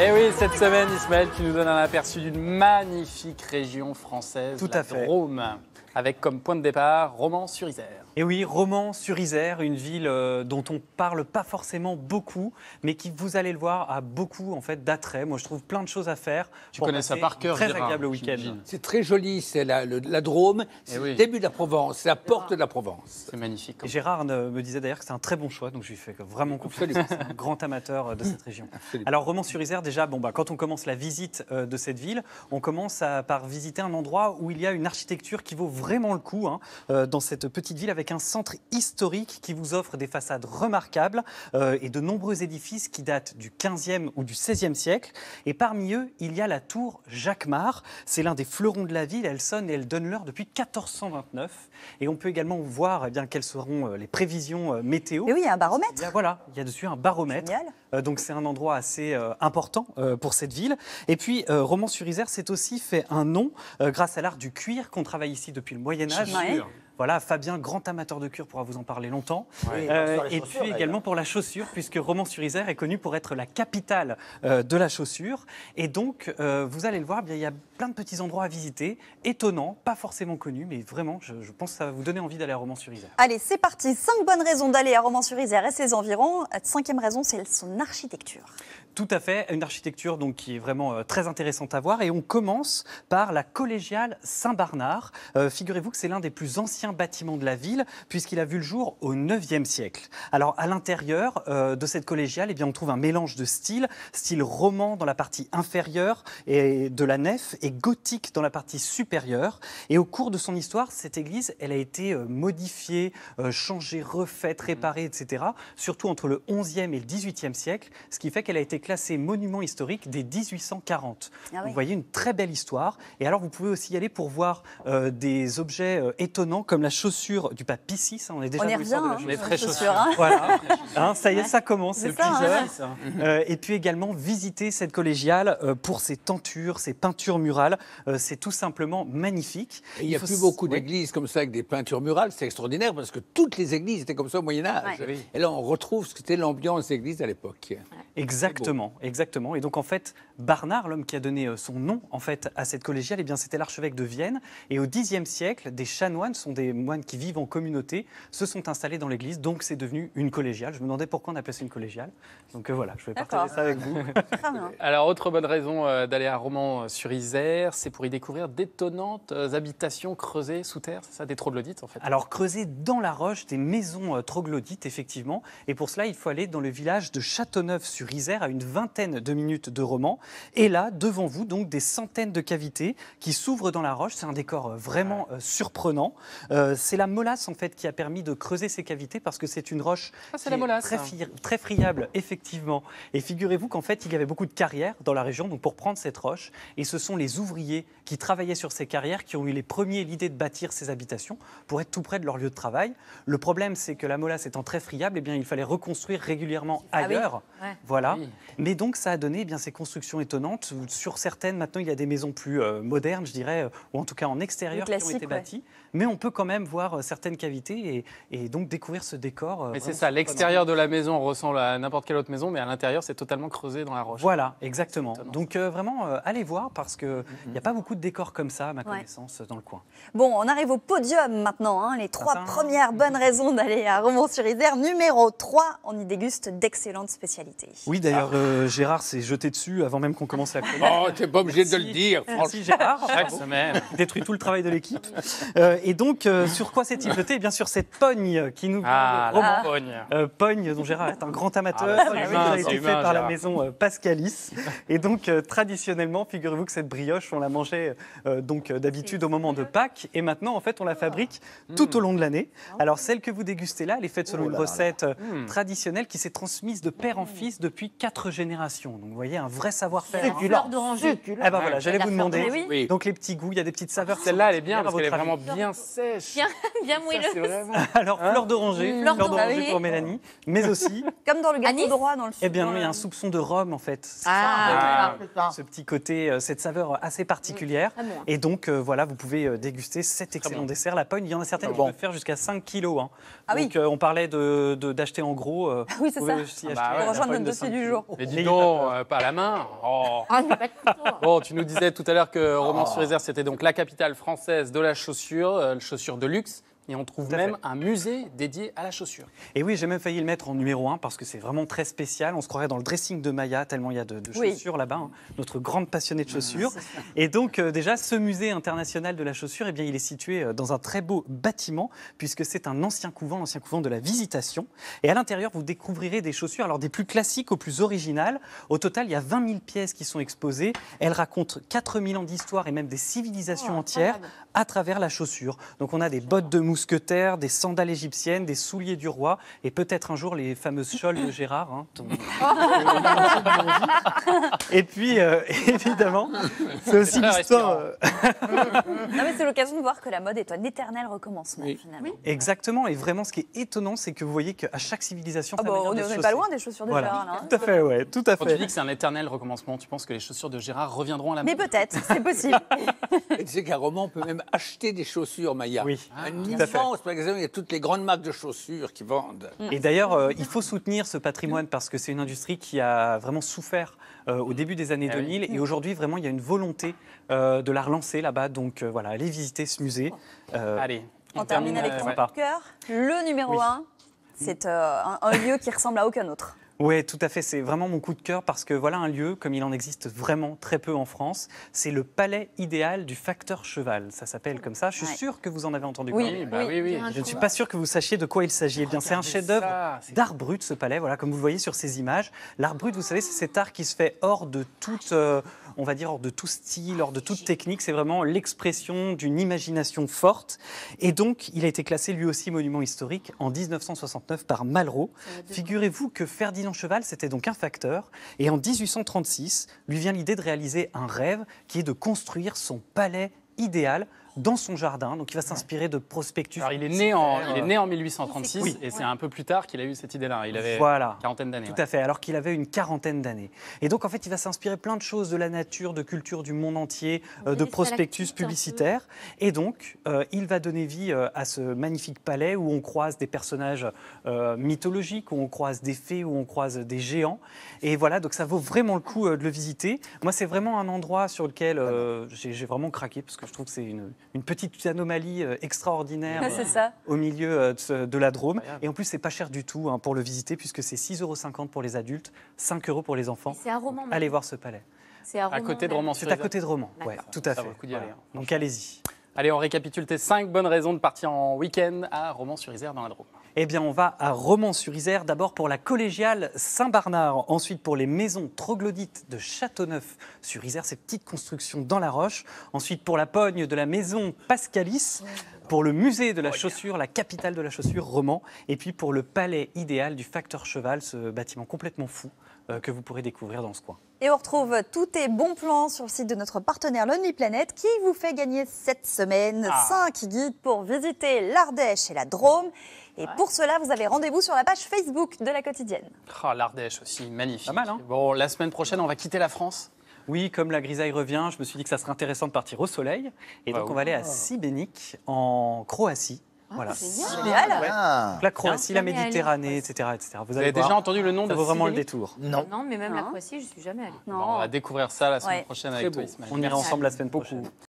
Et eh oui, cette semaine, Ismaël, tu nous donnes un aperçu d'une magnifique région française, Tout la avec comme point de départ Romans-sur-Isère. Et eh oui, Romans sur Isère, une ville euh, dont on parle pas forcément beaucoup, mais qui, vous allez le voir, a beaucoup en fait d'attrait. Moi, je trouve plein de choses à faire. Tu connais ça par cœur, Très agréable week-end. C'est très joli, c'est la, la, Drôme, eh c'est le début de la Provence, c'est la porte de la Provence. C'est magnifique. Gérard me disait d'ailleurs que c'est un très bon choix, donc je lui fais vraiment confiance. un grand amateur euh, de cette région. Alors, Romans sur Isère, déjà, bon, bah, quand on commence la visite euh, de cette ville, on commence par visiter un endroit où il y a une architecture qui vaut vraiment le coup hein, dans cette petite ville avec un centre historique qui vous offre des façades remarquables euh, et de nombreux édifices qui datent du 15e ou du 16e siècle. Et parmi eux, il y a la tour Jacquemart. C'est l'un des fleurons de la ville. Elle sonne et elle donne l'heure depuis 1429. Et on peut également voir eh bien, quelles seront euh, les prévisions euh, météo. Et oui, il y a un baromètre. Il a, voilà, il y a dessus un baromètre. donc c'est un endroit assez important pour cette ville. Et puis, roman sur isère s'est aussi fait un nom grâce à l'art du cuir qu'on travaille ici depuis le Moyen Âge. Voilà, Fabien, grand amateur de cure, pourra vous en parler longtemps. Euh, et, puis également pour la chaussure, puisque Romans-sur-Isère est connu pour être la capitale euh, de la chaussure. Et donc, euh, vous allez le voir, il y a plein de petits endroits à visiter, étonnants, pas forcément connus, mais vraiment, je, pense que ça va vous donner envie d'aller à Romans-sur-Isère. Allez, c'est parti. Cinq bonnes raisons d'aller à Romans-sur-Isère et ses environs. Cinquième raison, c'est son architecture. Tout à fait, une architecture donc qui est vraiment très intéressante à voir. Et on commence par la collégiale Saint-Barnard. Figurez-vous que c'est l'un des plus anciens bâtiment de la ville, puisqu'il a vu le jour au 9e siècle. Alors, à l'intérieur euh, de cette collégiale, et eh bien, on trouve un mélange de styles, style roman dans la partie inférieure et de la nef et gothique dans la partie supérieure. Et au cours de son histoire, cette église, elle a été euh, modifiée, euh, changée, refaite, mm-hmm. réparée, etc., surtout entre le 11e et le 18e siècle, ce qui fait qu'elle a été classée monument historique dès 1840. Ah vous voyez une très belle histoire. Et alors, vous pouvez aussi y aller pour voir des objets étonnants comme la chaussure du pape Piscis. Hein, on est déjà on de la très hein, chaussure. Hein. Voilà. ça y est, ça commence, le euh, et puis également visiter cette collégiale euh, pour ses tentures, ses peintures murales. Euh, c'est tout simplement magnifique. il n'y a plus beaucoup d'églises comme ça avec des peintures murales. C'est extraordinaire parce que toutes les églises étaient comme ça au Moyen Âge. Et là, on retrouve ce que c'était l'ambiance des églises à l'époque. Exactement, exactement. Et donc en fait, Barnard, l'homme qui a donné son nom en fait à cette collégiale, et eh bien c'était l'archevêque de Vienne. Et au Xe siècle, des chanoines sont des moines qui vivent en communauté, se sont installés dans l'église, donc c'est devenu une collégiale. Je me demandais pourquoi on appelait ça une collégiale. Donc euh, voilà, je vais partager ça avec vous. Alors, autre bonne raison euh, d'aller à Romans-sur-Isère, euh, c'est pour y découvrir d'étonnantes habitations creusées sous terre, c'est ça, des troglodytes en fait Alors, creusées dans la roche, des maisons troglodytes, effectivement. Et pour cela, il faut aller dans le village de Châteauneuf-sur-Isère, à une vingtaine de minutes de Romans. Et là, devant vous, donc, des centaines de cavités qui s'ouvrent dans la roche. C'est un décor vraiment surprenant. Euh, c'est la molasse en fait qui a permis de creuser ces cavités parce que c'est une roche ah, très, friable effectivement. Et figurez-vous qu'en fait il y avait beaucoup de carrières dans la région donc pour prendre cette roche et ce sont les ouvriers qui travaillaient sur ces carrières qui ont eu les premiers l'idée de bâtir ces habitations pour être tout près de leur lieu de travail. Le problème c'est que la molasse étant très friable, eh bien il fallait reconstruire régulièrement ah ailleurs. Voilà. Mais donc ça a donné eh bien ces constructions étonnantes sur certaines maintenant il y a des maisons plus euh, modernes je dirais euh, ou en tout cas en extérieur qui ont été bâties mais on peut quand même voir euh, certaines cavités et, et donc découvrir ce décor. Euh, mais c'est ça, l'extérieur de la maison ressemble à n'importe quelle autre maison, mais à l'intérieur, c'est totalement creusé dans la roche. Voilà, exactement. Donc euh, vraiment, allez voir parce qu'il mhm, mhm. n'y a pas beaucoup de décors comme ça, à ma connaissance, dans le coin. Bon, on arrive au podium maintenant. Hein, les trois premières bonnes raisons d'aller à Romans-sur-Isère. Numéro 3, on y déguste d'excellentes spécialités. Oui, d'ailleurs, Gérard s'est jeté dessus avant même qu'on commence la commande. Oh, t'es pas obligé de le dire, Merci, Gérard. Chaque semaine. Détruit tout le travail de l'équipe. et donc, euh, sur quoi s'est-il jeté eh Bien sûr, cette pogne qui nous ah, pogne. Euh, pogne dont Gérard est un grand amateur. Ah, bah, a été fait par la maison euh, Pascalis. Et donc, traditionnellement, figurez-vous que cette brioche, on la mangeait donc d'habitude au moment de Pâques. Et maintenant, en fait, on la fabrique ah. tout au long de l'année. Ah. Alors, celle que vous dégustez là, elle est faite selon oh une recette hmm. traditionnelle qui s'est transmise de père en fils depuis quatre générations. Donc, vous voyez, un vrai savoir-faire. Hein. Fleur d'oranger. Ah ben voilà, j'allais vous demander. Donc les petits goûts, il y a des petites saveurs. Celle-là, elle est bien parce qu'elle est vraiment bien sèche. Bien, bien Alors, hein fleur d'oranger, mmh. fleur d'oranger pour Mélanie, mais aussi. Comme dans le gâteau droit, dans le et eh bien, il y a un soupçon de rhum, en fait. Ah, euh, ce petit côté, euh, cette saveur assez particulière. Et donc, euh, voilà, vous pouvez déguster cet excellent dessert. La pogne, il y en a certaines ah qui peuvent faire jusqu'à 5 kilos. Hein. Ah donc, oui. on parlait d'acheter de, d'acheter en gros. oui, c'est ça. Aussi bah on notre dossier du jour. Mais dis donc, pas à la main. Oh. Bon, tu nous disais tout à l'heure que Romans-sur-Isère, c'était donc la capitale française de la chaussure, chaussure de luxe et on trouve même un musée dédié à la chaussure. Et oui, j'ai même failli le mettre en numéro 1 parce que c'est vraiment très spécial. On se croirait dans le dressing de Maya, tellement il y a de, chaussures là-bas, hein. notre grande passionnée de ah, chaussures. et donc, euh, déjà, ce musée international de la chaussure, eh bien, il est situé euh, dans un très beau bâtiment puisque c'est un ancien couvent, l'ancien couvent de la Visitation. Et à l'intérieur, vous découvrirez des chaussures, alors des plus classiques aux plus originales. Au total, il y a 20 000 pièces qui sont exposées. Elles racontent 4 000 ans d'histoire et même des civilisations oh, entières à travers la chaussure. Donc, on a des bottes de mousse des sandales égyptiennes, des souliers du roi et peut-être un jour les fameuses choles de Gérard. Hein, et puis, euh, évidemment, c'est aussi l'histoire. Euh, c'est l'occasion de voir que la mode est un éternel recommencement, Exactement. Et vraiment, ce qui est étonnant, c'est que vous voyez qu'à chaque civilisation, ah bon, bah, on n'est pas loin des chaussures de Gérard. Hein. Tout à fait, tout à fait. Quand tu dis que c'est un éternel recommencement, tu penses que les chaussures de Gérard reviendront à la mode Mais peut-être, c'est possible. tu sais qu'un roman peut même acheter des chaussures, Maya. Oui, ah, par exemple, il y a toutes les grandes marques de chaussures qui vendent. Mm. Et d'ailleurs, euh, il faut soutenir ce patrimoine parce que c'est une industrie qui a vraiment souffert euh, au début des années 2000. Ah Et aujourd'hui, vraiment, il y a une volonté euh, de la relancer là-bas. Donc voilà, allez visiter ce musée. allez. On, termine, avec ton cœur. Le numéro 1, c'est un lieu qui ressemble à aucun autre. Oui, tout à fait. C'est vraiment mon coup de cœur parce que voilà un lieu, comme il en existe vraiment très peu en France, c'est le palais idéal du facteur cheval. Ça s'appelle comme ça. Je suis sûr que vous en avez entendu parler. Bah oui, oui, oui. Je ne suis pas sûr que vous sachiez de quoi il s'agit. Eh bien, c'est un chef-d'œuvre d'art brut, ce palais. Voilà, comme vous le voyez sur ces images. L'art brut, vous savez, c'est cet art qui se fait hors de toute, euh, on va dire, hors de tout style, hors de toute technique. C'est vraiment l'expression d'une imagination forte. Et donc, il a été classé lui aussi monument historique en 1969 par Malraux. Figurez-vous que Ferdinand cheval, c'était donc un facteur. Et en 1836, lui vient l'idée de réaliser un rêve qui est de construire son palais idéal dans son jardin. Donc il va s'inspirer de prospectus. Alors il est né en, il est né en 1836 et c'est un peu plus tard qu'il a eu cette idée-là. Il avait une quarantaine d'années. Tout à fait, alors qu'il avait une quarantaine d'années. Et donc en fait, il va s'inspirer plein de choses de la nature, de culture du monde entier, euh, de prospectus publicitaires. Et donc euh, il va donner vie euh, à ce magnifique palais où on croise des personnages mythologiques, où on croise des fées, où on croise des géants. Et voilà, donc ça vaut vraiment le coup de le visiter. Moi, c'est vraiment un endroit sur lequel j'ai vraiment craqué parce que je trouve que c'est une une petite anomalie euh, extraordinaire euh, au milieu euh, de la Drôme. Et en plus, c'est pas cher du tout hein, pour le visiter, puisque c'est 6,50 euros pour les adultes, 5 euros pour les enfants. C'est à Roman. Allez voir ce palais. C'est à, côté de Roman. C'est à côté de Roman, ouais, tout à fait. Hein. Donc allez-y. Allez, on récapitule tes 5 bonnes raisons de partir en week-end à Romans-sur-Isère dans la Drôme. Eh bien, on va à Romans-sur-Isère, d'abord pour la collégiale Saint-Barnard, ensuite pour les maisons troglodytes de Châteauneuf-sur-Isère, ces petites constructions dans la roche, ensuite pour la pogne de la maison Pascalis, pour le musée de la oh, chaussure, la capitale de la chaussure, Romans, et puis pour le palais idéal du facteur cheval, ce bâtiment complètement fou euh, que vous pourrez découvrir dans ce coin. Et on retrouve tous tes bons plans sur le site de notre partenaire Lonely Planet qui vous fait gagner cette semaine ah. cinq 5 guides pour visiter l'Ardèche et la Drôme. Et pour cela, vous avez rendez-vous sur la page Facebook de la quotidienne. Ah, L'Ardèche aussi, magnifique. Pas mal, hein Bon, la semaine prochaine, on va quitter la France. Oui, comme la grisaille revient, je me suis dit que ça serait intéressant de partir au soleil. Et donc, bah on va aller à Sibenik, en Croatie. Ah, c'est voilà. Génial. la Croatie, la Méditerranée, etc., etc. Vous, avez, déjà entendu le nom ça de vaut vraiment le détour. Non. Non, mais même la Croatie, je suis jamais allée. Non. on va découvrir ça la semaine prochaine avec toi, On ira ensemble la semaine prochaine.